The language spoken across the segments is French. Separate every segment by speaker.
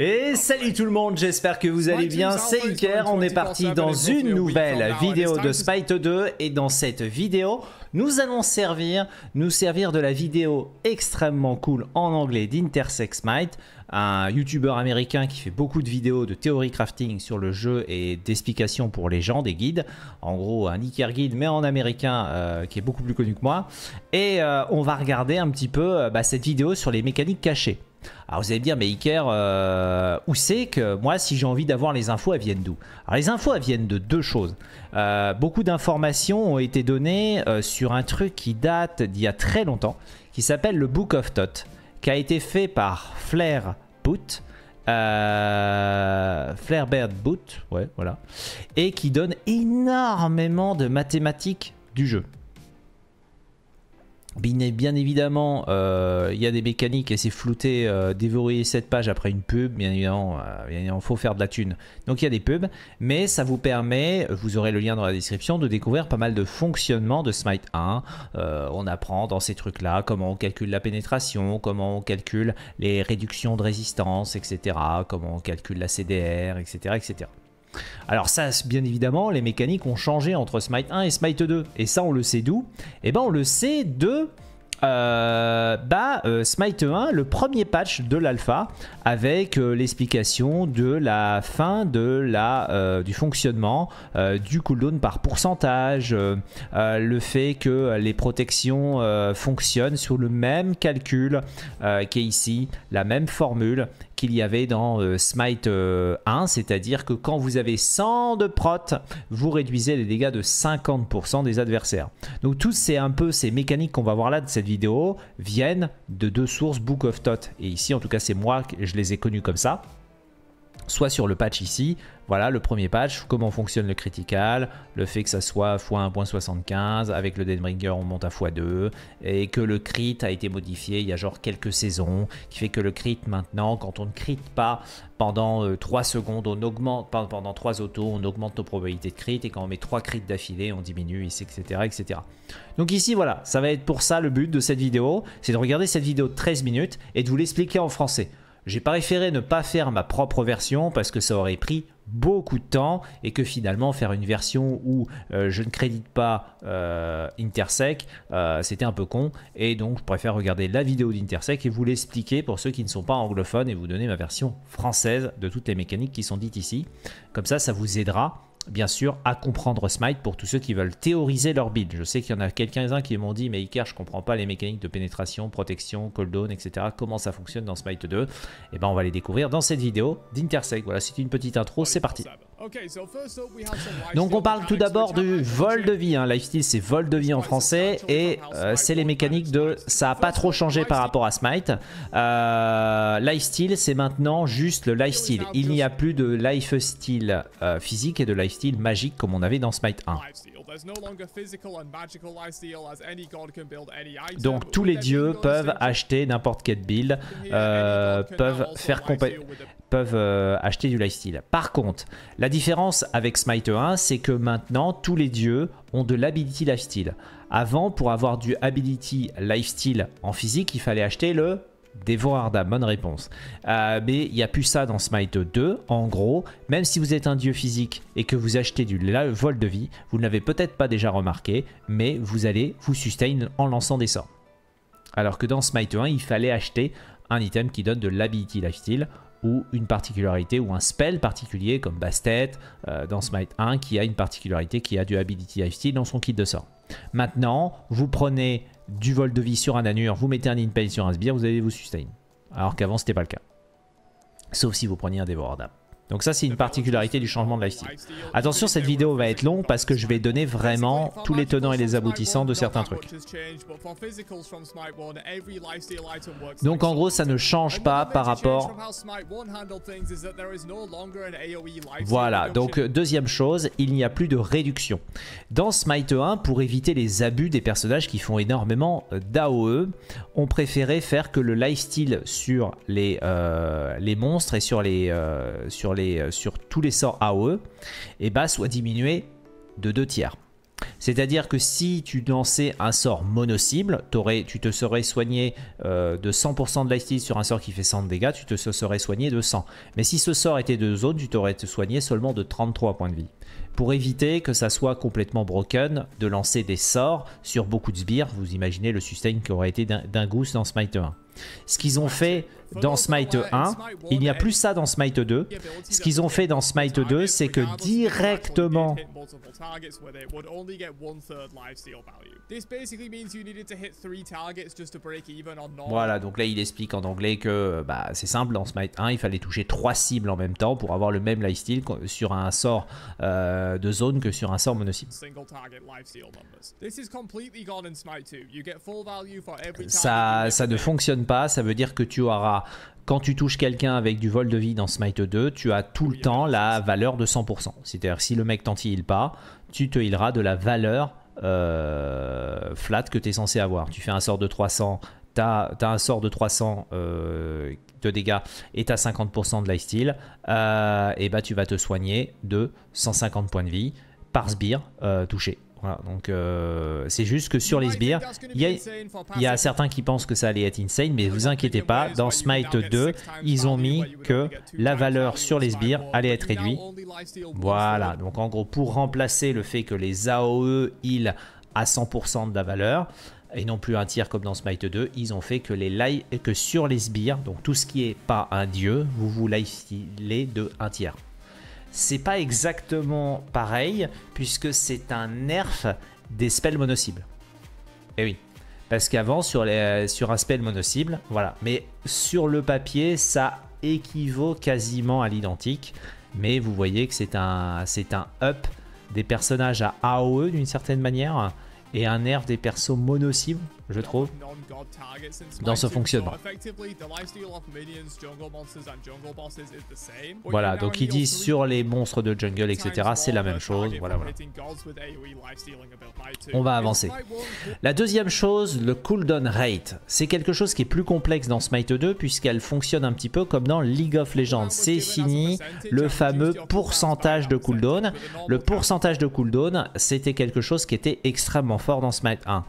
Speaker 1: Et salut tout le monde, j'espère que vous allez bien, c'est Iker, on est parti dans une nouvelle vidéo de Spite 2 et dans cette vidéo, nous allons servir, nous servir de la vidéo extrêmement cool en anglais d'Intersex Might, un youtubeur américain qui fait beaucoup de vidéos de théorie crafting sur le jeu et d'explications pour les gens, des guides, en gros un Iker guide mais en américain euh, qui est beaucoup plus connu que moi, et euh, on va regarder un petit peu euh, bah, cette vidéo sur les mécaniques cachées. Alors vous allez me dire, mais Iker, euh, où c'est que moi, si j'ai envie d'avoir les infos, elles viennent d'où Alors les infos, elles viennent de deux choses. Euh, beaucoup d'informations ont été données euh, sur un truc qui date d'il y a très longtemps, qui s'appelle le Book of Tot, qui a été fait par Flair Boot. Euh, Boot, ouais, voilà, et qui donne énormément de mathématiques du jeu. Bien évidemment, euh, il y a des mécaniques et c'est flouté, euh, dévorer cette page après une pub, bien évidemment, euh, il faut faire de la thune. Donc il y a des pubs, mais ça vous permet, vous aurez le lien dans la description, de découvrir pas mal de fonctionnements de Smite 1. on apprend dans ces trucs-là comment on calcule la pénétration, comment on calcule les réductions de résistance, etc., comment on calcule la CDR, etc., etc. Alors ça, bien évidemment, les mécaniques ont changé entre Smite 1 et Smite 2. Et ça, on le sait d'où Eh ben, on le sait de... Euh, bah, euh, Smite 1, le premier patch de l'alpha, avec euh, l'explication de la fin de la, du fonctionnement du cooldown par pourcentage, le fait que les protections fonctionnent sur le même calcul qui est ici, la même formule, qu'il y avait dans euh, Smite 1, euh, c'est-à-dire que quand vous avez 100 de prot, vous réduisez les dégâts de 50% des adversaires. Donc tous un peu ces mécaniques qu'on va voir là de cette vidéo viennent de deux sources Book of Tot. Et ici en tout cas c'est moi, que je les ai connues comme ça soit sur le patch ici, voilà le premier patch, comment fonctionne le critical, le fait que ça soit x1.75, avec le Deadbringer on monte à x2, et que le crit a été modifié il y a genre quelques saisons, qui fait que le crit maintenant, quand on ne crit pas pendant 3 euh, secondes, on augmente, pendant 3 autos, on augmente nos probabilités de crit, et quand on met 3 crits d'affilée, on diminue, etc., etc. Donc ici voilà, ça va être pour ça le but de cette vidéo, c'est de regarder cette vidéo de 13 minutes et de vous l'expliquer en français. J'ai préféré ne pas faire ma propre version parce que ça aurait pris beaucoup de temps et que finalement faire une version où euh, je ne crédite pas euh, Intersec, euh, c'était un peu con et donc je préfère regarder la vidéo d'Intersec et vous l'expliquer pour ceux qui ne sont pas anglophones et vous donner ma version française de toutes les mécaniques qui sont dites ici. Comme ça, ça vous aidera bien sûr, à comprendre Smite pour tous ceux qui veulent théoriser leur build. Je sais qu'il y en a quelques-uns qui m'ont dit, mais Iker, je comprends pas les mécaniques de pénétration, protection, cooldown, etc. Comment ça fonctionne dans Smite 2 Eh ben, on va les découvrir dans cette vidéo d'Intersec. Voilà, c'est une petite intro, c'est parti. Donc on parle tout d'abord du vol de vie, hein. lifesteal c'est vol de vie en français et euh, c'est les mécaniques de ça a pas trop changé par rapport à Smite. Euh, lifestyle, lifesteal c'est maintenant juste le lifestyle. il n'y a plus de lifestyle euh, physique et de lifestyle magique comme on avait dans Smite 1.
Speaker 2: Donc tous les dieux
Speaker 1: peuvent acheter n'importe quel build, euh, peuvent, faire peuvent euh, acheter du lifestyle. Par contre, la différence avec Smite 1, c'est que maintenant tous les dieux ont de l'ability lifesteal. Avant, pour avoir du ability lifestyle en physique, il fallait acheter le Dévoreur bonne réponse. Euh, mais il n'y a plus ça dans Smite 2. En gros, même si vous êtes un dieu physique et que vous achetez du vol de vie, vous ne l'avez peut-être pas déjà remarqué, mais vous allez vous sustain en lançant des sorts. Alors que dans Smite 1, il fallait acheter un item qui donne de l'ability lifesteal ou une particularité ou un spell particulier comme Bastet euh, dans Smite 1 qui a une particularité qui a du ability lifesteal dans son kit de sorts. Maintenant, vous prenez du vol de vie sur un anure, vous mettez un pain sur un sbire, vous allez vous sustain. Alors qu'avant, c'était pas le cas. Sauf si vous prenez un dévoreur d'âme. Donc ça c'est une particularité du changement de lifestyle. Attention cette vidéo va être longue parce que je vais donner vraiment tous les tenants et les aboutissants de certains trucs.
Speaker 2: Donc en gros ça ne change pas par rapport... Voilà, donc euh,
Speaker 1: deuxième chose, il n'y a plus de réduction. Dans Smite 1, pour éviter les abus des personnages qui font énormément euh, d'AOE, on préférait faire que le lifestyle sur les, euh, les monstres et sur les, sur les euh, sur tous les sorts AOE, et eh ben, soit diminué de 2 tiers. C'est-à-dire que si tu lançais un sort mono-cible, tu te serais soigné euh, de 100% de lifesteal sur un sort qui fait 100 de dégâts, tu te serais soigné de 100. Mais si ce sort était de zone, tu t'aurais soigné seulement de 33 points de vie. Pour éviter que ça soit complètement broken, de lancer des sorts sur beaucoup de sbires, vous imaginez le sustain qui aurait été d'un goose dans Smite 1. Ce qu'ils ont fait dans Smite 1, il n'y a plus ça dans Smite 2. Ce qu'ils ont fait dans Smite 2, c'est que directement... Voilà, donc là il explique en anglais que bah, c'est simple, dans Smite 1, il fallait toucher trois cibles en même temps pour avoir le même lifesteal sur un sort euh, de zone que sur un sort monocycle. Ça, ça ne fonctionne pas, ça veut dire que tu auras, quand tu touches quelqu'un avec du vol de vie dans Smite 2, tu as tout le temps la valeur de 100%. C'est-à-dire si le mec t'en heal pas, tu te healeras de la valeur euh, flat que tu es censé avoir. Tu fais un sort de 300, tu as, un sort de 300 euh, de dégâts et tu as 50% de lifesteal, euh, et bah tu vas te soigner de 150 points de vie par sbire touché. Voilà, donc euh, c'est juste que sur les sbires, il y, a certains qui pensent que ça allait être insane, mais vous inquiétez pas, dans Smite 2, ils ont mis que la valeur sur les sbires allait être réduite. Voilà, donc en gros, pour remplacer le fait que les AOE heal à 100% de la valeur, et non plus un tiers comme dans Smite 2, ils ont fait que les que sur les sbires, donc tout ce qui est pas un dieu, vous vous lifestealez de un tiers c'est pas exactement pareil, puisque c'est un nerf des spells mono-cibles. Eh oui, parce qu'avant, sur, sur un spell mono-cible, voilà. Mais sur le papier, ça équivaut quasiment à l'identique. Mais vous voyez que c'est un, un up des personnages à AOE d'une certaine manière et un nerf des persos mono-cibles, je trouve dans ce fonctionnement.
Speaker 2: Voilà, donc il dit sur
Speaker 1: les monstres de jungle, etc., c'est la même chose. Voilà, voilà. On va avancer. La deuxième chose, le cooldown rate. C'est quelque chose qui est plus complexe dans Smite 2 puisqu'elle fonctionne un petit peu comme dans League of Legends. C'est fini le fameux pourcentage de cooldown. Le pourcentage de cooldown, c'était quelque chose qui était extrêmement fort dans Smite 1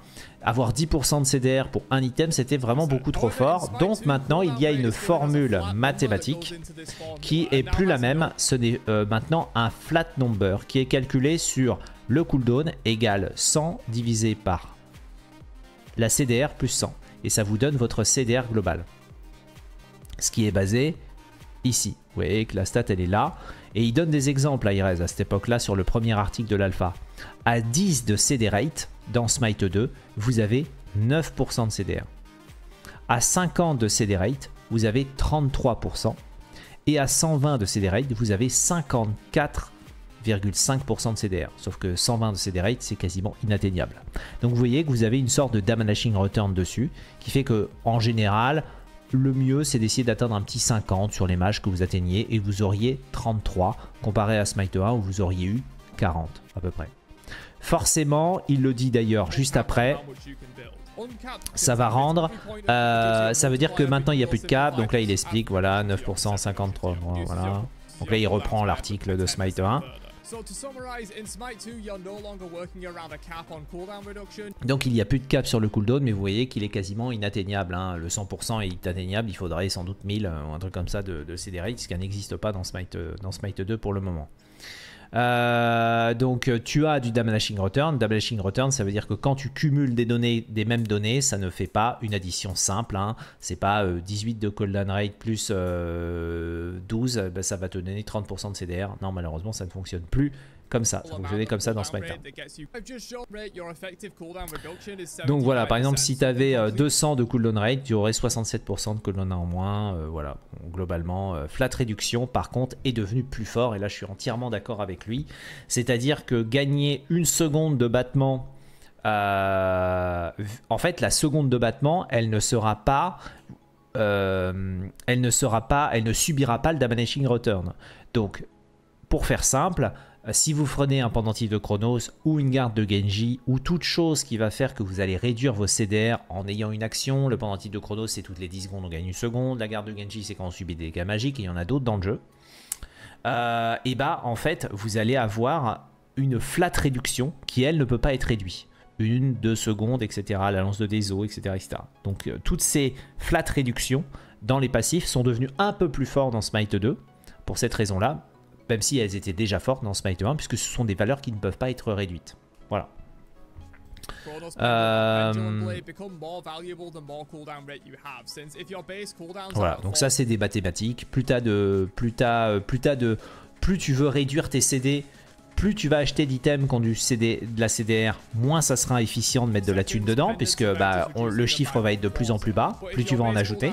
Speaker 1: avoir 10% de CDR pour un item, c'était vraiment beaucoup trop fort. Donc maintenant, il y a une formule mathématique qui est plus la même. Ce n'est euh, maintenant un flat number qui est calculé sur le cooldown égale 100 divisé par la CDR plus 100. Et ça vous donne votre CDR global. Ce qui est basé ici. Vous voyez que la stat, elle est là. Et il donne des exemples à Irez à cette époque-là sur le premier article de l'alpha. À 10 de CD rate dans Smite 2, vous avez 9% de CDR. À 50 de CD rate, vous avez 33%. Et à 120 de CD rate, vous avez 54,5% de CDR. Sauf que 120 de CD rate, c'est quasiment inatteignable. Donc vous voyez que vous avez une sorte de diminishing return dessus, qui fait que en général, le mieux c'est d'essayer d'atteindre un petit 50 sur les matchs que vous atteignez et vous auriez 33 comparé à Smite 1 où vous auriez eu 40 à peu près. Forcément, il le dit d'ailleurs juste après, ça va rendre. Euh, ça veut dire que maintenant il n'y a plus de cap. Donc là il explique, voilà, 9%, 53. Voilà. Donc là il reprend l'article de Smite 1. Donc il n'y a plus de cap sur le cooldown, mais vous voyez qu'il est quasiment inatteignable. Hein. Le 100% est inatteignable, il faudrait sans doute 1000 euh, ou un truc comme ça de, de CDRX, ce qui n'existe pas dans Smite, euh, dans Smite 2 pour le moment. Euh, donc euh, tu as du diminishing return. Diminishing return, ça veut dire que quand tu cumules des données, des mêmes données, ça ne fait pas une addition simple. Hein. C'est pas 18 euh, de cooldown rate plus 12, ben, ça va te donner 30% de CDR. Non, malheureusement, ça ne fonctionne plus comme ça. Ça fonctionnait comme ça dans SmackDown.
Speaker 2: Hein. Donc voilà, par
Speaker 1: exemple, si tu avais 200 de cooldown rate, tu aurais 67% de cooldown en moins. Euh, voilà, globalement, euh, flat réduction, par contre, est devenu plus fort. Et là, je suis entièrement d'accord avec lui. C'est-à-dire que gagner une seconde de battement euh, en fait, la seconde de battement, elle ne sera pas, elle ne sera pas, elle ne subira pas le Damaging return. Donc, pour faire simple, euh, si vous freinez un pendentif de Chronos ou une garde de Genji ou toute chose qui va faire que vous allez réduire vos CDR en ayant une action, le pendentif de Chronos c'est toutes les 10 secondes on gagne une seconde, la garde de Genji c'est quand on subit des dégâts magiques et il y en a d'autres dans le jeu, euh, et bah en fait vous allez avoir une flat réduction qui elle ne peut pas être réduite. Une, deux secondes, etc. La lance de déso, etc., etc. Donc euh, toutes ces flat réductions dans les passifs sont devenues un peu plus fortes dans Smite 2 pour cette raison-là, même si elles étaient déjà fortes dans Smite 1, puisque ce sont des valeurs qui ne peuvent pas être réduites. Voilà. Euh,
Speaker 2: voilà, donc ça c'est
Speaker 1: des mathématiques. Plus de, plus as, euh, plus de, plus tu veux réduire tes CD plus tu vas acheter d'items qui ont du CD, de la CDR, moins ça sera efficient de mettre de la thune dedans, puisque bah, le chiffre va être de plus en plus bas, plus tu vas en ajouter,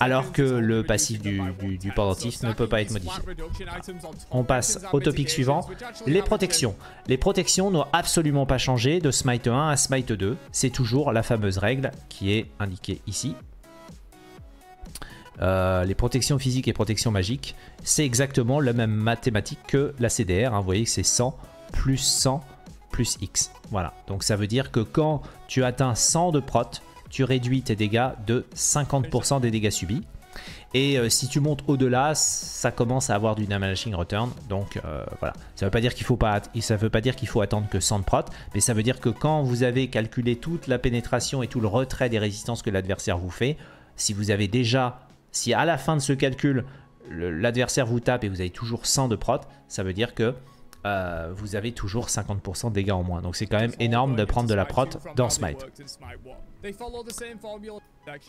Speaker 1: alors que le passif du, du, du ne peut pas être modifié. On passe au topic suivant, les protections. Les protections n'ont absolument pas changé de Smite 1 à Smite 2, c'est toujours la fameuse règle qui est indiquée ici, euh, les protections physiques et protections magiques, c'est exactement la même mathématique que la CDR. Hein. Vous voyez que c'est 100 plus 100 plus X. Voilà, donc ça veut dire que quand tu atteins 100 de prot, tu réduis tes dégâts de 50% des dégâts subis. Et euh, si tu montes au-delà, ça commence à avoir du damaging return. Donc euh, voilà, ça ne veut pas dire qu'il faut pas, ça veut pas dire qu'il faut attendre que 100 de prot, mais ça veut dire que quand vous avez calculé toute la pénétration et tout le retrait des résistances que l'adversaire vous fait, si vous avez déjà si à la fin de ce calcul, l'adversaire vous tape et vous avez toujours 100 de prot, ça veut dire que euh, vous avez toujours 50% de dégâts en moins. Donc c'est quand même énorme de prendre de la prot dans Smite.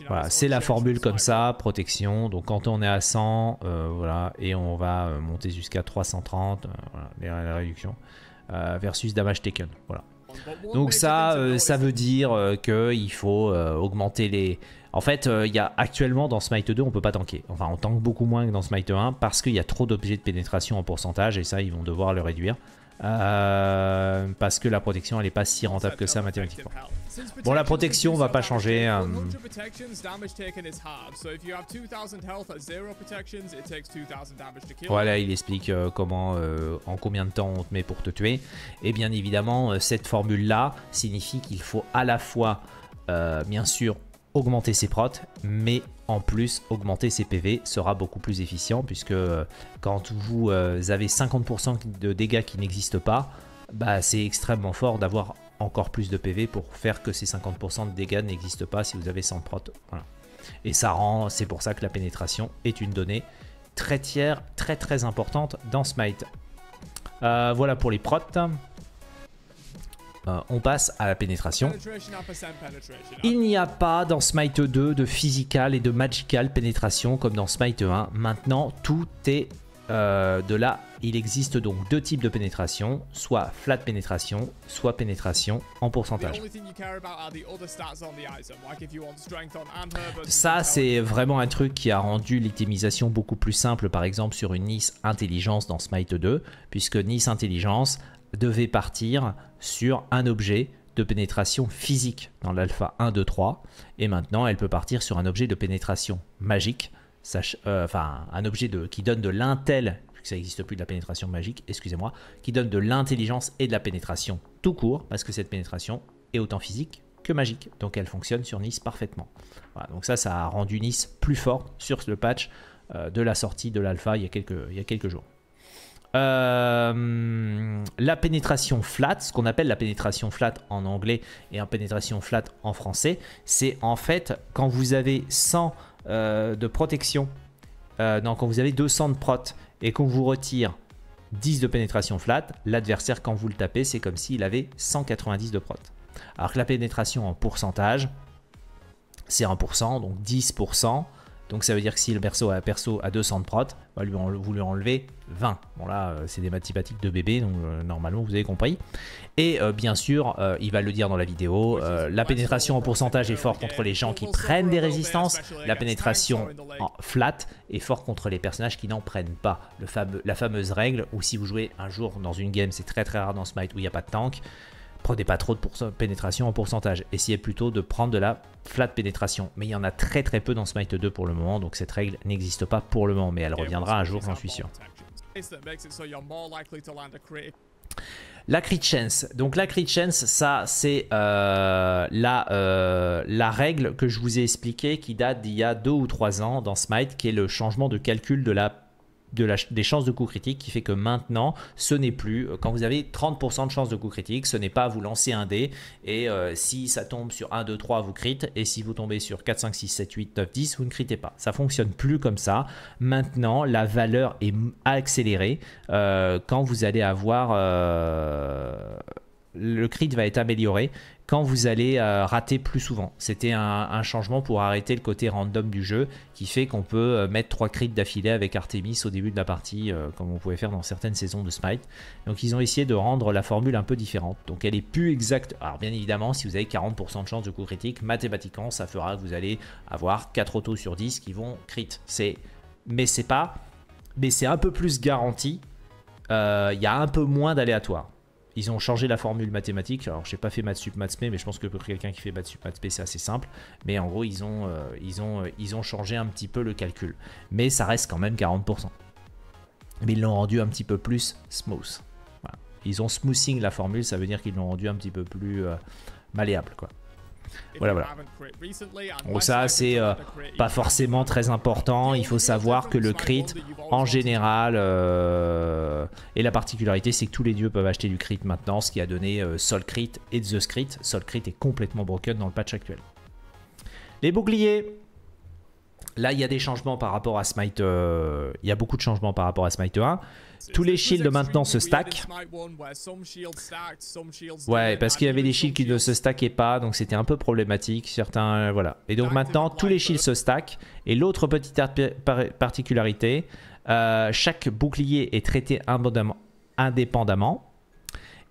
Speaker 1: Voilà, c'est la formule comme ça, protection. Donc quand on est à 100, euh, voilà, et on va euh, monter jusqu'à 330, voilà, la réduction, versus damage taken. Voilà. Donc ça, ça veut dire qu'il faut augmenter les, en fait, euh, il y a actuellement dans Smite 2, on peut pas tanker. Enfin, on tank beaucoup moins que dans Smite 1 parce qu'il y a trop d'objets de pénétration en pourcentage et ça, ils vont devoir le réduire. Euh, parce que la protection elle est pas si rentable que ça mathématiquement. Bon la protection va pas changer. Euh, voilà il explique comment, en combien de temps on te met pour te tuer. Et bien évidemment cette formule là signifie qu'il faut à la fois bien sûr augmenter ses protes, mais en plus augmenter ses PV sera beaucoup plus efficient puisque euh, quand vous euh, avez 50% de dégâts qui n'existent pas, bah c'est extrêmement fort d'avoir encore plus de PV pour faire que ces 50% de dégâts n'existent pas si vous avez 100 protes. Et ça rend, c'est pour ça que la pénétration est une donnée très tiers, très très importante dans Smite. Euh, voilà pour les protes. Euh, on passe à la pénétration. Il n'y a pas dans Smite 2 de physical et de magical pénétration comme dans Smite 1. Maintenant, tout est euh, de là. Il existe donc deux types de pénétration, soit flat pénétration, soit pénétration en pourcentage. Ça, c'est vraiment un truc qui a rendu l'itemisation beaucoup plus simple, par exemple sur une Nice Intelligence dans Smite 2, puisque Nice Intelligence devait partir sur un objet de pénétration physique dans l'alpha 1, 2, 3. Et maintenant, elle peut partir sur un objet de pénétration magique, euh, enfin un objet de, qui donne de l'intel, ça n'existe plus de la pénétration magique, excusez-moi, qui donne de l'intelligence et de la pénétration tout court, parce que cette pénétration est autant physique que magique. Donc elle fonctionne sur Nice parfaitement. donc ça, ça a rendu Nice plus forte sur le patch euh, de la sortie de l'alpha il y a quelques jours. Euh, la pénétration flat, ce qu'on appelle la pénétration flat en anglais et la pénétration flat en français, c'est en fait quand vous avez 100 euh, de protection, euh, quand vous avez 200 de prot et qu'on vous retire 10 de pénétration flat, l'adversaire quand vous le tapez, c'est comme s'il avait 190 de prot. Alors que la pénétration en pourcentage, c'est 1%, donc 10%. Donc ça veut dire que si le perso a, perso a 200 de prot, bah, lui, vous lui enlevez 20. Bon là, euh, c'est des mathématiques de bébé, donc euh, normalement vous avez compris. Et euh, bien sûr, il va le dire dans la vidéo, la pénétration en pourcentage est forte contre les gens qui prennent des résistances, la pénétration en flat est forte contre les personnages qui n'en prennent pas. la fameuse règle où si vous jouez un jour dans une game, c'est très très rare dans Smite où il n'y a pas de tank, prenez pas trop de pénétration en pourcentage. Essayez plutôt de prendre de la flat pénétration. Mais il y en a très très peu dans Smite 2 pour le moment, donc cette règle n'existe pas pour le moment, mais elle reviendra un jour, j'en suis sûr. La crit chance. Donc la crit chance, ça c'est euh, la, euh, la, règle que je vous ai expliquée qui date d'il y a deux ou 3 ans dans Smite, qui est le changement de calcul de la des chances de coup critique qui fait que maintenant, ce n'est plus, euh, quand vous avez 30% de chances de coup critique, ce n'est pas vous lancer un dé et euh, si ça tombe sur 1, 2, 3, vous critez et si vous tombez sur 4, 5, 6, 7, 8, 9, 10, vous ne critez pas. Ça fonctionne plus comme ça. Maintenant, la valeur est accélérée euh, quand vous allez avoir... le crit va être amélioré quand vous allez euh, rater plus souvent. C'était un, changement pour arrêter le côté random du jeu qui fait qu'on peut euh, mettre 3 crits d'affilée avec Artemis au début de la partie euh, comme on pouvait faire dans certaines saisons de Smite. Donc ils ont essayé de rendre la formule un peu différente. Donc elle est plus exacte. Alors bien évidemment si vous avez 40% de chance de coup critique, mathématiquement ça fera que vous allez avoir 4 autos sur 10 qui vont crit. C'est... Mais c'est pas... Mais c'est un peu plus garanti. Il y a un peu moins d'aléatoire. Ils ont changé la formule mathématique. Alors, j'ai pas fait maths sup, mais je pense que pour quelqu'un qui fait maths sup, c'est assez simple. Mais en gros, ils ont, euh, ils, ont, euh, ils ont changé un petit peu le calcul. Mais ça reste quand même 40%. Mais ils l'ont rendu un petit peu plus smooth. Ils ont smoothing la formule, ça veut dire qu'ils l'ont rendu un petit peu plus euh, malléable, quoi. Voilà, voilà. Donc ça, c'est euh, pas forcément très important. Il faut savoir que le crit, en général, euh, et la particularité, c'est que tous les dieux peuvent acheter du crit maintenant, ce qui a donné euh, Sol Crit et The Crit. Sol Crit est complètement broken dans le patch actuel. Les boucliers Là, il y a des changements par rapport à Smite... il y a beaucoup de changements par rapport à Smite 1. Tous les shields maintenant se stack. Ouais, parce qu'il y avait des shields qui ne se stackaient pas, donc c'était un peu problématique. Certains, euh, voilà. Et donc maintenant, tous les shields se stack. Et l'autre petite particularité, euh, chaque bouclier est traité indépendamment.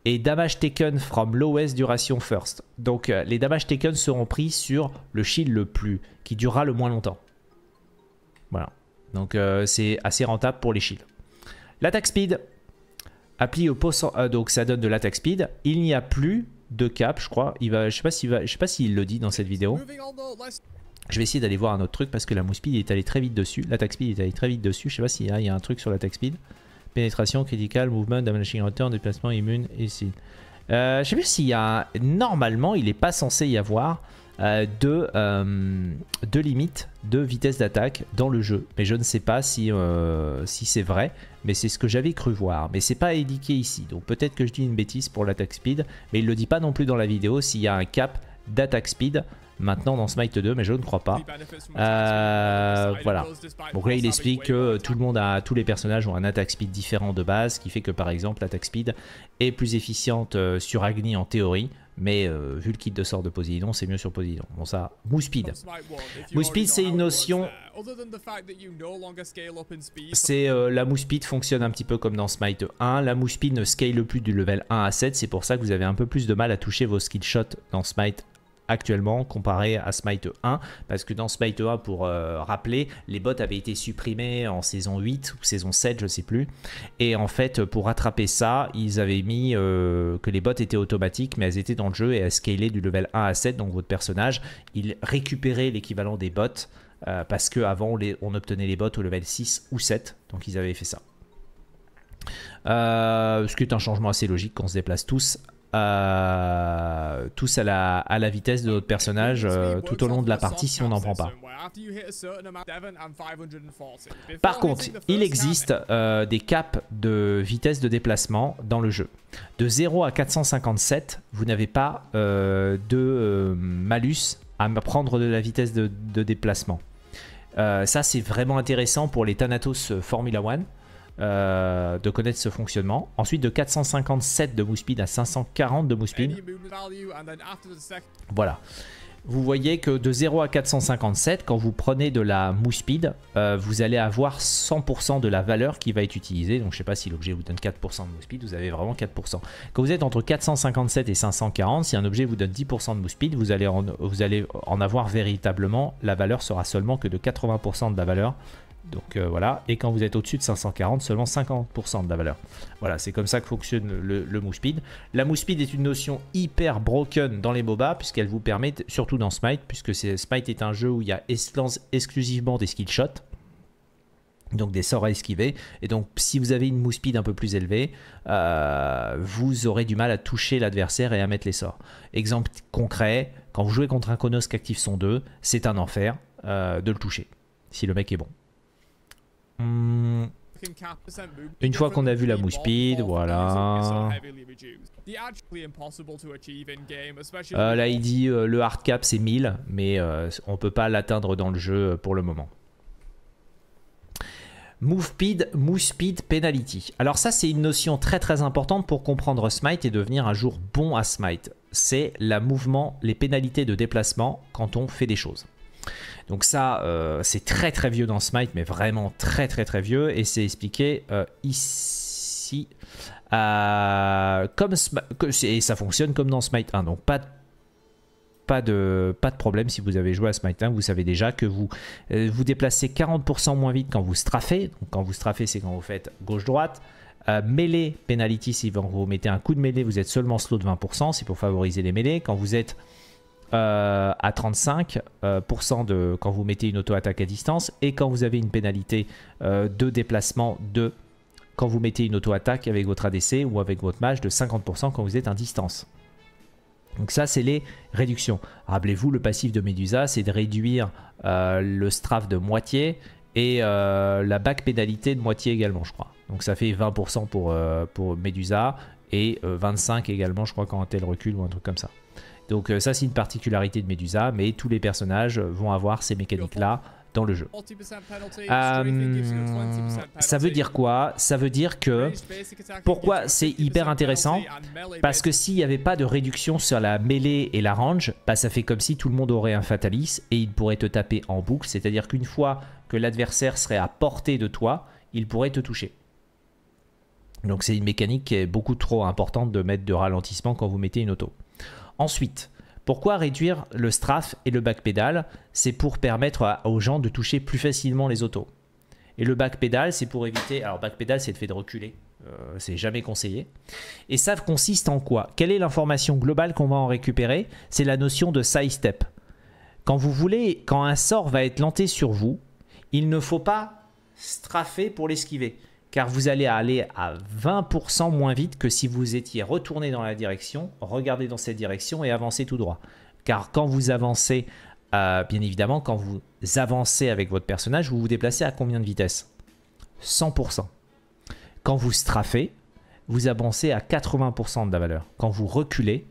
Speaker 1: Et damage taken from lowest duration first. Donc euh, les damage taken seront pris sur le shield le plus, qui durera le moins longtemps. Voilà. Donc c'est assez rentable pour les shields. L'attaque speed. Appli au pot. Euh, donc ça donne de l'attaque speed. Il n'y a plus de cap, je crois. Il va, je ne pas sais pas s'il le dit dans cette vidéo. Je vais essayer d'aller voir un autre truc parce que la mousse speed est allée très vite dessus. L'attaque speed est allée très vite dessus. Je sais pas s'il y a un truc sur l'attaque speed. Pénétration, critical, Movement, Damaging return, déplacement, immune, ici. Je Euh, je sais plus s'il y a. Normalement, il n'est pas censé y avoir euh, de, euh, de limites de vitesse d'attaque dans le jeu. Mais je ne sais pas si, euh, si c'est vrai, mais c'est ce que j'avais cru voir. Mais c'est pas indiqué ici, donc peut-être que je dis une bêtise pour l'attaque speed, mais il ne le dit pas non plus dans la vidéo s'il y a un cap d'attaque speed maintenant dans Smite 2, mais je ne crois pas. voilà. Donc là, il explique que tout le monde a, tous les personnages ont un attaque speed différent de base, ce qui fait que par exemple, l'attaque speed est plus efficiente sur Agni en théorie, mais euh, vu le kit de sort de Posidon, c'est mieux sur Posidon. Bon ça, Mouspeed.
Speaker 2: Mouspeed c'est une notion...
Speaker 1: C'est euh, la Mouspeed fonctionne un petit peu comme dans Smite 1. La Mouspeed ne scale plus du level 1 à 7, c'est pour ça que vous avez un peu plus de mal à toucher vos skillshots dans Smite actuellement comparé à Smite 1 parce que dans Smite 1 pour euh, rappeler les bots avaient été supprimés en saison 8 ou saison 7 je sais plus et en fait pour rattraper ça ils avaient mis euh, que les bots étaient automatiques mais elles étaient dans le jeu et elles scalaient du level 1 à 7 donc votre personnage il récupérait l'équivalent des bots euh, parce parce qu'avant on obtenait les bots au level 6 ou 7 donc ils avaient fait ça ce qui est un changement assez logique qu'on se déplace tous tous à la, vitesse de notre personnage euh, tout au long de la partie si on n'en prend pas. Par contre, il existe euh, des caps de vitesse de déplacement dans le jeu. De 0 à 457, vous n'avez pas euh, de malus à prendre de la vitesse de, déplacement. ça, c'est vraiment intéressant pour les Thanatos Formula One euh, de connaître ce fonctionnement. Ensuite, de 457 de speed à 540 de speed. Voilà. Vous voyez que de 0 à 457, quand vous prenez de la mousse euh, speed, vous allez avoir 100% de la valeur qui va être utilisée. Donc, je ne sais pas si l'objet vous donne 4% de speed, vous avez vraiment 4%. Quand vous êtes entre 457 et 540, si un objet vous donne 10% de speed, vous allez, vous allez en avoir véritablement, la valeur sera seulement que de 80% de la valeur donc euh, voilà, et quand vous êtes au-dessus de 540, seulement 50% de la valeur. Voilà, c'est comme ça que fonctionne le, le speed. La move speed est une notion hyper broken dans les MOBA, puisqu'elle vous permet, surtout dans Smite, puisque Smite est un jeu où il y a exclusivement des skill shots, donc des sorts à esquiver. Et donc si vous avez une move speed un peu plus élevée, euh, vous aurez du mal à toucher l'adversaire et à mettre les sorts. Exemple concret, quand vous jouez contre un Konos qui active son 2, c'est un enfer euh, de le toucher, si le mec est bon. Hmm.
Speaker 2: une fois qu'on a vu la speed,
Speaker 1: voilà. Euh, là, il dit euh, le hard cap c'est 1000, mais on euh, on peut pas l'atteindre dans le jeu pour le moment. Move speed, move speed penalty. Alors ça, c'est une notion très très importante pour comprendre Smite et devenir un jour bon à Smite. C'est la mouvement, les pénalités de déplacement quand on fait des choses. Donc ça, euh, c'est très très vieux dans Smite, mais vraiment très très très vieux, et c'est expliqué euh, ici. comme et ça fonctionne comme dans Smite 1, donc pas de pas de, pas de problème si vous avez joué à Smite. matin, vous savez déjà que vous euh, vous déplacez 40% moins vite quand vous strafez. Donc quand vous strafez, c'est quand vous faites gauche-droite. Euh, mêlée, penalty, si vous mettez un coup de mêlée, vous êtes seulement slow de 20%, c'est pour favoriser les mêlées. Quand vous êtes euh, à 35% euh, de, quand vous mettez une auto-attaque à distance et quand vous avez une pénalité euh, de déplacement de quand vous mettez une auto-attaque avec votre ADC ou avec votre mage de 50% quand vous êtes à distance. Donc ça, c'est les réductions. Rappelez-vous, le passif de Medusa, c'est de réduire le strafe de moitié et la back pénalité de moitié également, je crois. Donc ça fait 20% pour, pour Medusa et 25 également, je crois, quand elle recul ou un truc comme ça. Donc euh, ça c'est une particularité de Medusa, mais tous les personnages euh, vont avoir ces mécaniques-là dans le jeu.
Speaker 2: Euh,
Speaker 1: ça veut dire quoi Ça veut dire que... Pourquoi c'est hyper intéressant Parce que s'il n'y avait pas de réduction sur la mêlée et la range, bah ça fait comme si tout le monde aurait un Fatalis et il pourrait te taper en boucle. C'est-à-dire qu'une fois que l'adversaire serait à portée de toi, il pourrait te toucher. Donc c'est une mécanique qui est beaucoup trop importante de mettre de ralentissement quand vous mettez une auto. Ensuite, pourquoi réduire le strafe et le backpedal C'est pour permettre aux gens de toucher plus facilement les autos. Et le backpedal, c'est pour éviter. Alors, backpedal, c'est le fait de reculer. Euh, c'est jamais conseillé. Et ça consiste en quoi Quelle est l'information globale qu'on va en récupérer C'est la notion de side step. Quand vous voulez, quand un sort va être lanté sur vous, il ne faut pas strafer pour l'esquiver car vous allez aller à 20% moins vite que si vous étiez retourné dans la direction, regardez dans cette direction et avancez tout droit. Car quand vous avancez, euh, bien évidemment, quand vous avancez avec votre personnage, vous vous déplacez à combien de vitesse 100%. Quand vous strafez, vous avancez à 80% de la valeur. Quand vous reculez,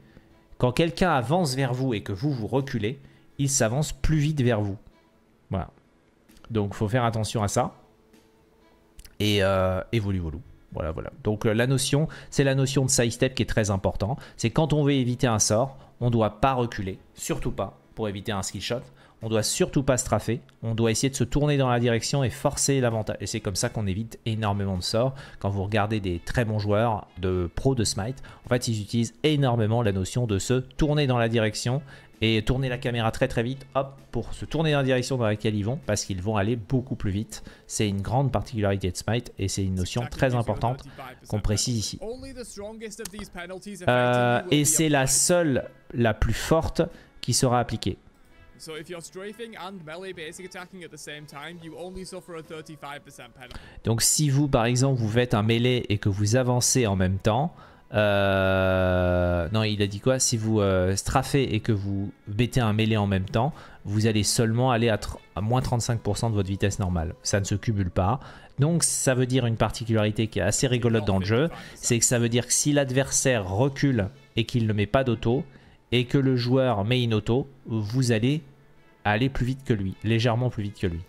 Speaker 1: quand quelqu'un avance vers vous et que vous vous reculez, il s'avance plus vite vers vous. Voilà. Donc faut faire attention à ça et, euh, Voilà, voilà. Donc euh, la notion, c'est la notion de step qui est très important. C'est quand on veut éviter un sort, on ne doit pas reculer, surtout pas, pour éviter un skill shot. On doit surtout pas trafer. on doit essayer de se tourner dans la direction et forcer l'avantage. Et c'est comme ça qu'on évite énormément de sorts. Quand vous regardez des très bons joueurs de pro de Smite, en fait ils utilisent énormément la notion de se tourner dans la direction et tourner la caméra très très vite, hop, pour se tourner dans la direction dans laquelle ils vont, parce qu'ils vont aller beaucoup plus vite. C'est une grande particularité de Smite, et c'est une notion très importante qu'on précise ici.
Speaker 2: Euh, et c'est la
Speaker 1: seule, la plus forte, qui sera appliquée. Donc si vous, par exemple, vous faites un melee et que vous avancez en même temps, euh, non, il a dit quoi Si vous euh, strafez et que vous bêtez un mêlé en même temps, vous allez seulement aller à, à moins 35% de votre vitesse normale. Ça ne se cumule pas. Donc ça veut dire une particularité qui est assez rigolote dans le jeu, c'est que ça veut dire que si l'adversaire recule et qu'il ne met pas d'auto, et que le joueur met une auto, vous allez aller plus vite que lui, légèrement plus vite que lui.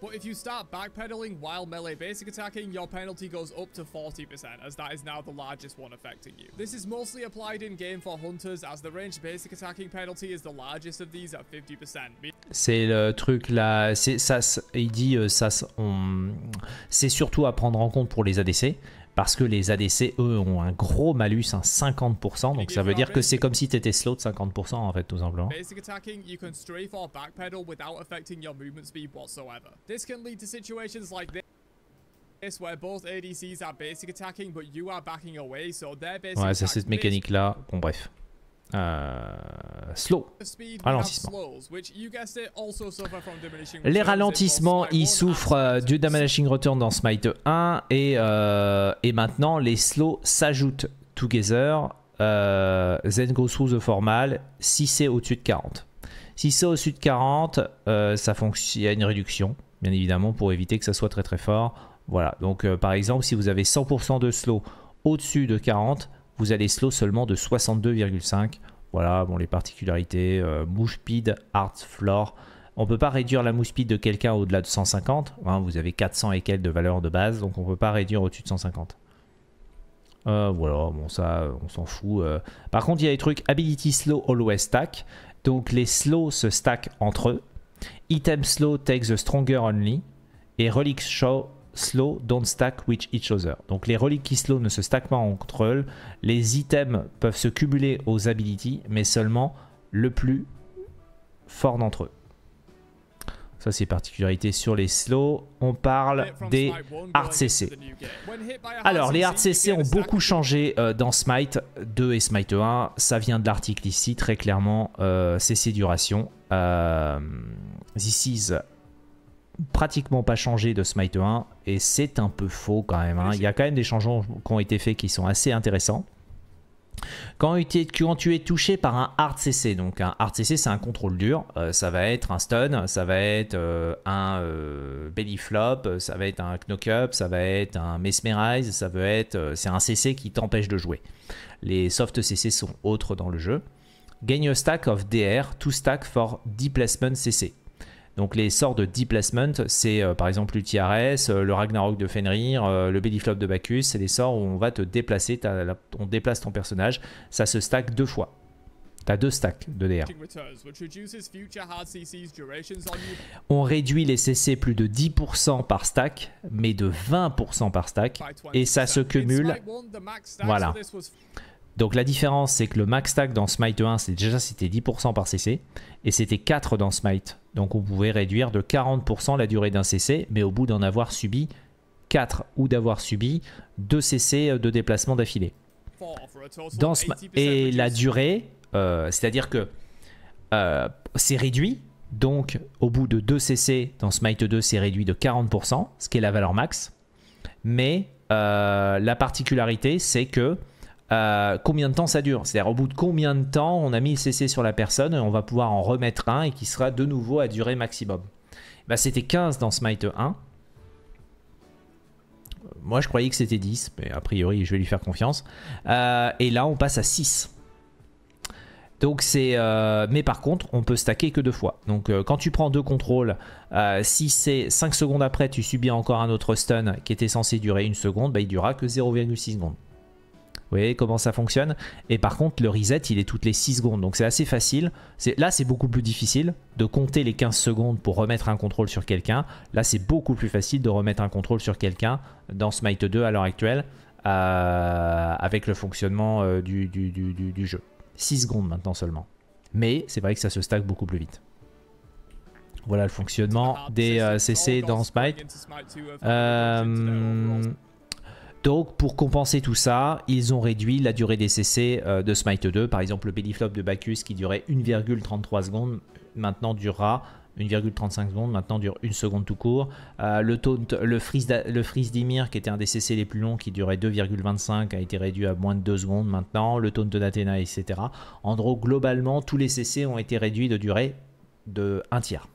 Speaker 2: But if you start backpedaling while melee basic attacking, your penalty goes up to 40%, as that is now the largest one affecting you. This is mostly applied in-game for hunters, as the ranged basic attacking penalty is the largest of these at 50%.
Speaker 1: C'est le truc là, ça, il dit euh, ça, c'est surtout à prendre en compte pour les ADC, parce que les ADC, eux, ont un gros malus, un 50%, donc ça veut dire que c'est comme si tu étais slow de 50% en fait, tout simplement.
Speaker 2: Ouais, c'est cette mécanique
Speaker 1: là. Bon bref. Euh, slow, ralentissement.
Speaker 2: Les ralentissements,
Speaker 1: ils souffrent euh, du Diminishing Return dans Smite 1 et, euh, et maintenant les slows s'ajoutent together. Euh, Zen goes through the formal si c'est au-dessus de 40. Si c'est au-dessus de 40, ça il y a une réduction, bien évidemment, pour éviter que ça soit très très fort. Voilà, donc par exemple, si vous avez 100% de slow au-dessus de 40, vous allez slow seulement de 62,5. Voilà, bon, les particularités, euh, mouche speed, hard floor. On peut pas réduire la mouche speed de quelqu'un au-delà de 150. Hein, vous avez 400 et quelques de valeur de base, donc on peut pas réduire au-dessus de 150. Euh, voilà, bon ça, on s'en fout. Euh. Par contre, il y a les trucs Ability Slow Always Stack. Donc les slows se stack entre eux. Item Slow takes the stronger only. Et relics Show slow don't stack with each other. Donc les reliques qui slow ne se stackent pas entre control. les items peuvent se cumuler aux abilities, mais seulement le plus fort d'entre eux. Ça, c'est particularité sur les slows. On parle des hard CC. Alors, les hard CC ont beaucoup changé euh, dans Smite 2 et Smite 1. Ça vient de l'article ici, très clairement. CC euh, duration. Euh, this is pratiquement pas changé de Smite 1 et c'est un peu faux quand même. Hein. Il y a quand même des changements qui ont été faits qui sont assez intéressants. Quand, tu es touché par un hard CC, donc un hard CC c'est un contrôle dur, euh, ça va être un stun, ça va être euh, un euh, belly flop, ça va être un knock up, ça va être un mesmerize, ça va être c'est un CC qui t'empêche de jouer. Les soft CC sont autres dans le jeu. Gain your stack of DR, to stack for displacement CC. Donc les sorts de displacement, c'est euh, par exemple le euh, le Ragnarok de Fenrir, euh, le Bellyflop de Bacchus, c'est les sorts où on va te déplacer, on déplace ton personnage, ça se stack deux fois. T'as deux stacks de DR. On réduit les CC plus de 10% par stack, mais de 20% par stack, et ça se cumule. Voilà. Donc la différence, c'est que le max stack dans Smite 1, c'est déjà c'était 10% par CC, et c'était 4 dans Smite. Donc on pouvait réduire de 40% la durée d'un CC, mais au bout d'en avoir subi 4 ou d'avoir subi 2 CC euh, de déplacement d'affilée. et la durée, euh, c'est-à-dire que euh, c'est réduit, donc au bout de 2 CC dans Smite 2, c'est réduit de 40%, ce qui est la valeur max. Mais la particularité, c'est que euh, combien de temps ça dure. C'est-à-dire au bout de combien de temps on a mis le CC sur la personne, on va pouvoir en remettre un et qui sera de nouveau à durée maximum. Bah, c'était 15 dans Smite 1. Moi je croyais que c'était 10, mais a priori je vais lui faire confiance. Euh, et là on passe à 6. Donc c'est, euh, mais par contre, on peut stacker que deux fois. Donc quand tu prends deux contrôles, si c'est 5 secondes après, tu subis encore un autre stun qui était censé durer une seconde, bah, il durera que 0,6 secondes. Vous voyez comment ça fonctionne Et par contre, le reset, il est toutes les 6 secondes. Donc c'est assez facile. Là, c'est beaucoup plus difficile de compter les 15 secondes pour remettre un contrôle sur quelqu'un. Là, c'est beaucoup plus facile de remettre un contrôle sur quelqu'un dans Smite 2 à l'heure actuelle euh, avec le fonctionnement euh, du, jeu. 6 secondes maintenant seulement. Mais c'est vrai que ça se stack beaucoup plus vite. Voilà le fonctionnement ah, des CC euh, oh, dans Smite. Euh, donc pour compenser tout ça, ils ont réduit la durée des CC euh, de Smite 2. Par exemple, le Flop de Bacchus qui durait 1,33 secondes maintenant durera 1,35 secondes, maintenant dure 1 seconde tout court. Euh, le, freeze, le d'Ymir, qui était un des CC les plus longs, qui durait 2,25, a été réduit à moins de 2 secondes maintenant. Le taunt d'Athéna, etc. En gros, globalement, tous les CC ont été réduits de durée de 1 tiers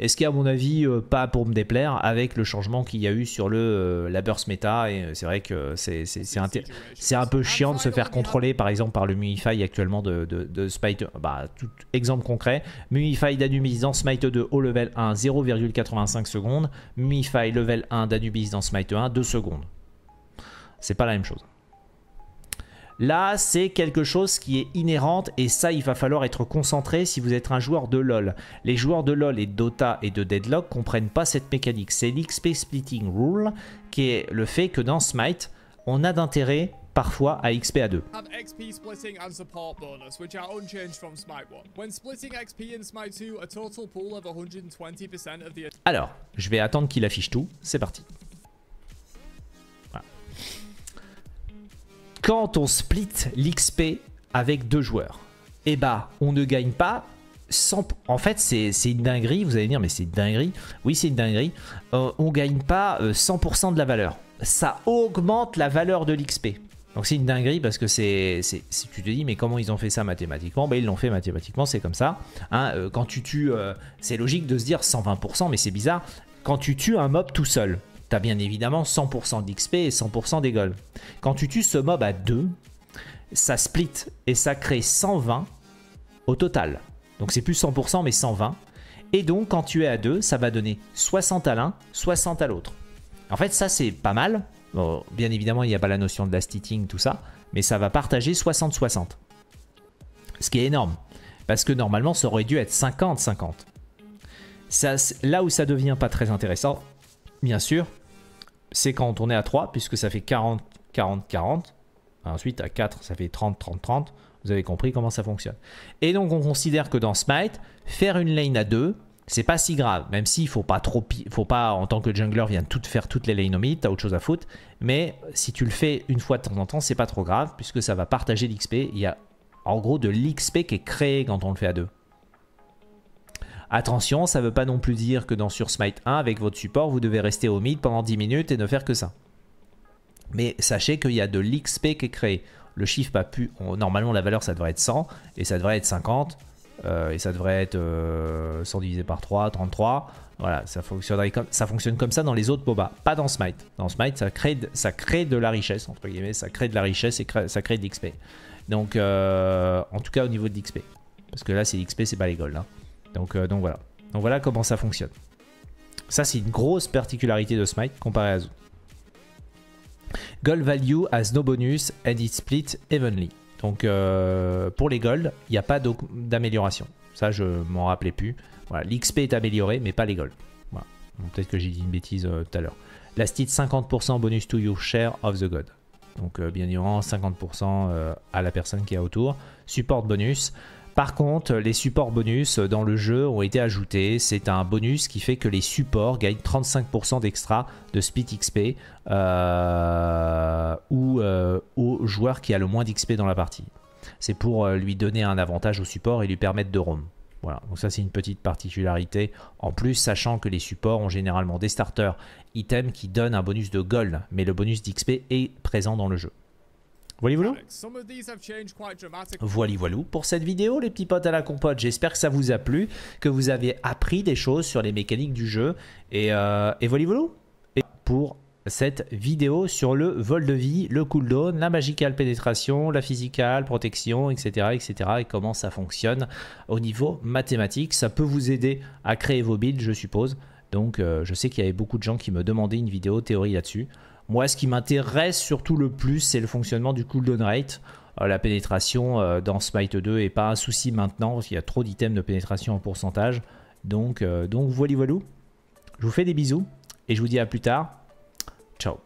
Speaker 1: et ce qui à mon avis euh, pas pour me déplaire avec le changement qu'il y a eu sur le euh, la burst meta et euh, c'est vrai que c'est c'est un peu chiant de se faire contrôler par exemple par le MuiFi actuellement de, de, de bah tout exemple concret, Muifi d'Anubis dans Smite 2 au level 1 0,85 secondes, MUIFI level 1 d'Anubis dans Smite 1 2 secondes. C'est pas la même chose. Là, c'est quelque chose qui est inhérente et ça, il va falloir être concentré si vous êtes un joueur de LoL. Les joueurs de LoL et Dota et de Deadlock comprennent pas cette mécanique. C'est l'XP splitting rule qui est le fait que dans Smite, on a d'intérêt parfois à XP à 2. Alors, je vais attendre qu'il affiche tout, c'est parti. quand on split l'XP avec deux joueurs, eh bah on ne gagne pas 100%. En fait, c'est une dinguerie, vous allez dire, mais c'est une dinguerie. Oui, c'est une dinguerie. On euh, on gagne pas 100% euh, de la valeur. Ça augmente la valeur de l'XP. Donc c'est une dinguerie parce que c'est, si tu te dis mais comment ils ont fait ça mathématiquement ben, ils l'ont fait mathématiquement, c'est comme ça. Hein. Euh, quand tu tues, c'est logique de se dire 120%, mais c'est bizarre. Quand tu tues un mob tout seul, tu bien évidemment 100% d'XP et 100% des Quand tu tues ce mob à 2, ça split et ça crée 120 au total. Donc c'est plus 100% mais 120. Et donc quand tu es à 2, ça va donner 60 à l'un, 60 à l'autre. En fait ça c'est pas mal. Bon, bien évidemment il n'y a pas la notion de last hitting, tout ça. Mais ça va partager 60-60. Ce qui est énorme. Parce que normalement ça aurait dû être 50-50. là où ça devient pas très intéressant, bien sûr, c'est quand on est à 3, puisque ça fait 40, 40, 40. Ensuite, à 4, ça fait 30, 30, 30. Vous avez compris comment ça fonctionne. Et donc, on considère que dans Smite, faire une lane à 2, c'est pas si grave. Même s'il faut pas trop, faut pas, en tant que jungler, vient tout faire toutes les lanes au mid, t'as autre chose à foutre. Mais si tu le fais une fois de temps en temps, c'est pas trop grave, puisque ça va partager l'XP. Il y a en gros de l'XP qui est créé quand on le fait à 2. Attention, ça ne veut pas non plus dire que dans sur Smite 1, avec votre support, vous devez rester au mid pendant 10 minutes et ne faire que ça. Mais sachez qu'il y a de l'XP qui est créé. Le chiffre pas pu. Normalement, la valeur, ça devrait être 100 et ça devrait être 50. Euh, et ça devrait être 100 euh, divisé par 3, 33. Voilà, ça, fonctionnerait comme, ça fonctionne comme ça dans les autres MOBA, pas dans Smite. Dans Smite, ça crée, de, ça crée de la richesse, entre guillemets, ça crée de la richesse et ça crée de l'XP. Donc, euh, en tout cas, au niveau de l'XP. Parce que là, c'est l'XP, c'est pas les golds. Hein. Euh, donc, voilà. Donc voilà comment ça fonctionne. Ça, c'est une grosse particularité de Smite comparé à Zoo. Gold value has no bonus and it's split evenly. Donc euh, pour les golds, il n'y a pas d'amélioration. Ça, je m'en rappelais plus. Voilà, l'XP est amélioré, mais pas les golds. Peut-être que j'ai dit une bêtise euh, tout à l'heure. Last 50% bonus to your share of the gold. Donc bien évidemment 50% à la personne qui est autour. Support bonus. Par contre, les supports bonus dans le jeu ont été ajoutés. C'est un bonus qui fait que les supports gagnent 35% d'extra de speed XP euh, ou euh, au joueur qui a le moins d'XP dans la partie. C'est pour euh, lui donner un avantage au support et lui permettre de roam. Voilà, donc ça c'est une petite particularité. En plus, sachant que les supports ont généralement des starters, items qui donnent un bonus de gold, mais le bonus d'XP est présent dans le jeu. Voilà, voilou pour cette vidéo, les petits potes à la compote. J'espère que ça vous a plu, que vous avez appris des choses sur les mécaniques du jeu. Et, euh, pour cette vidéo sur le vol de vie, le cooldown, la magicale pénétration, la physicale, protection, etc., etc. et comment ça fonctionne au niveau mathématique. Ça peut vous aider à créer vos builds, je suppose. Donc, euh, je sais qu'il y avait beaucoup de gens qui me demandaient une vidéo théorie là-dessus. Moi, ce qui m'intéresse surtout le plus, c'est le fonctionnement du cooldown rate. Euh, la pénétration euh, dans Smite 2 n'est pas un souci maintenant, parce qu'il y a trop d'items de pénétration en pourcentage. Donc, euh, donc voilà, voilà. Je vous fais des bisous et je vous dis à plus tard. Ciao.